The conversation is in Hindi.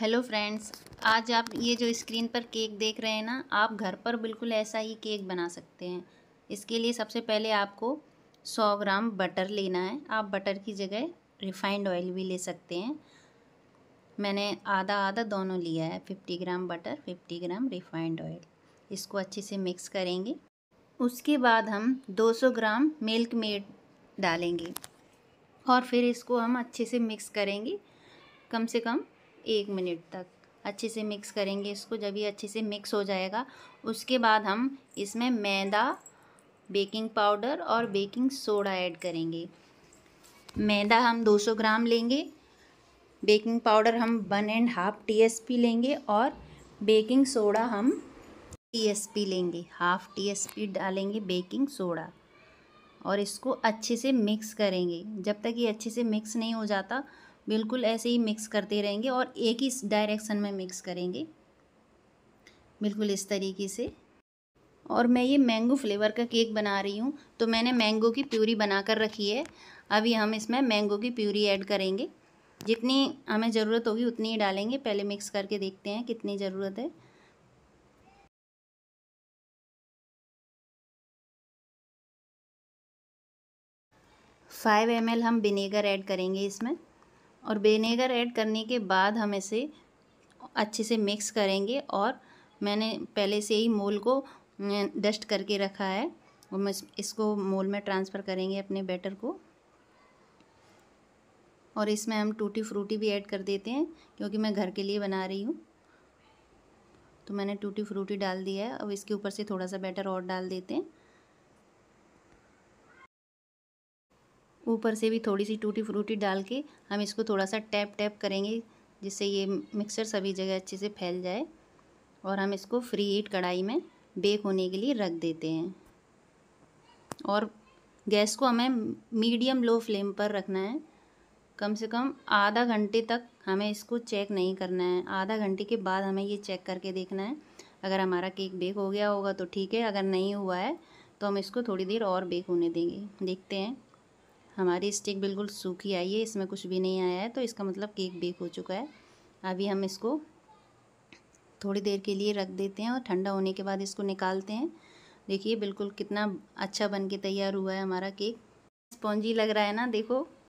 हेलो फ्रेंड्स आज आप ये जो स्क्रीन पर केक देख रहे हैं ना आप घर पर बिल्कुल ऐसा ही केक बना सकते हैं इसके लिए सबसे पहले आपको 100 ग्राम बटर लेना है आप बटर की जगह रिफाइंड ऑयल भी ले सकते हैं मैंने आधा आधा दोनों लिया है 50 gram butter 50 gram refined oil इसको अच्छे से मिक्स करेंगे उसके बाद हम दो ग्राम मिल्क मेड डालेंगे और फिर इसको हम अच्छे से मिक्स करेंगे कम से कम एक मिनट तक अच्छे से मिक्स करेंगे इसको जब ये अच्छे से मिक्स हो जाएगा उसके बाद हम इसमें मैदा बेकिंग पाउडर और बेकिंग सोडा ऐड करेंगे मैदा हम 200 ग्राम लेंगे बेकिंग पाउडर हम वन एंड हाफ टीएसपी लेंगे और बेकिंग सोडा हम टीएसपी लेंगे हाफ टीएसपी डालेंगे बेकिंग सोडा और इसको अच्छे से मिक्स करेंगे जब तक ये अच्छे से मिक्स नहीं हो जाता बिल्कुल ऐसे ही मिक्स करते रहेंगे और एक ही डायरेक्शन में मिक्स करेंगे बिल्कुल इस तरीके से और मैं ये मैंगो फ्लेवर का केक बना रही हूँ तो मैंने मैंगो की प्यूरी बना कर रखी है अभी हम इसमें मैंगो की प्यूरी ऐड करेंगे जितनी हमें ज़रूरत होगी उतनी ही डालेंगे पहले मिक्स करके देखते हैं कितनी ज़रूरत है फाइव एम हम विनेगर ऐड करेंगे इसमें और विनेगर ऐड करने के बाद हम इसे अच्छे से मिक्स करेंगे और मैंने पहले से ही मोल को डस्ट करके रखा है मैं इसको मोल में ट्रांसफ़र करेंगे अपने बैटर को और इसमें हम टूटी फ्रूटी भी ऐड कर देते हैं क्योंकि मैं घर के लिए बना रही हूँ तो मैंने टूटी फ्रूटी डाल दिया है अब इसके ऊपर से थोड़ा सा बैटर और डाल देते हैं ऊपर से भी थोड़ी सी टूटी फ्रूटी डाल के हम इसको थोड़ा सा टैप टैप करेंगे जिससे ये मिक्सर सभी जगह अच्छे से फैल जाए और हम इसको फ्री हीट कढ़ाई में बेक होने के लिए रख देते हैं और गैस को हमें मीडियम लो फ्लेम पर रखना है कम से कम आधा घंटे तक हमें इसको चेक नहीं करना है आधा घंटे के बाद हमें ये चेक करके देखना है अगर हमारा केक बेक हो गया होगा तो ठीक है अगर नहीं हुआ है तो हम इसको थोड़ी देर और बेक होने देंगे देखते हैं हमारी स्टिक बिल्कुल सूखी आई है इसमें कुछ भी नहीं आया है तो इसका मतलब केक बेक हो चुका है अभी हम इसको थोड़ी देर के लिए रख देते हैं और ठंडा होने के बाद इसको निकालते हैं देखिए बिल्कुल कितना अच्छा बन के तैयार हुआ है हमारा केक स्पॉन्जी लग रहा है ना देखो